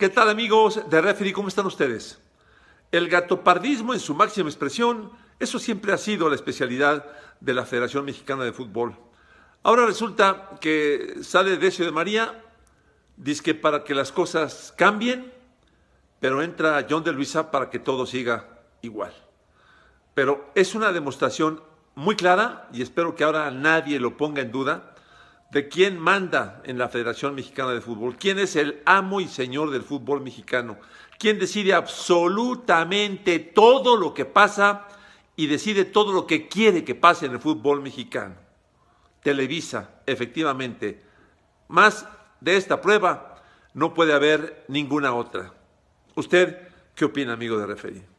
¿Qué tal amigos de Referee? ¿Cómo están ustedes? El gatopardismo en su máxima expresión, eso siempre ha sido la especialidad de la Federación Mexicana de Fútbol. Ahora resulta que sale Decio de María, dice que para que las cosas cambien, pero entra John de Luisa para que todo siga igual. Pero es una demostración muy clara, y espero que ahora nadie lo ponga en duda, de quién manda en la Federación Mexicana de Fútbol, quién es el amo y señor del fútbol mexicano, quién decide absolutamente todo lo que pasa y decide todo lo que quiere que pase en el fútbol mexicano. Televisa, efectivamente. Más de esta prueba no puede haber ninguna otra. ¿Usted qué opina, amigo de referir?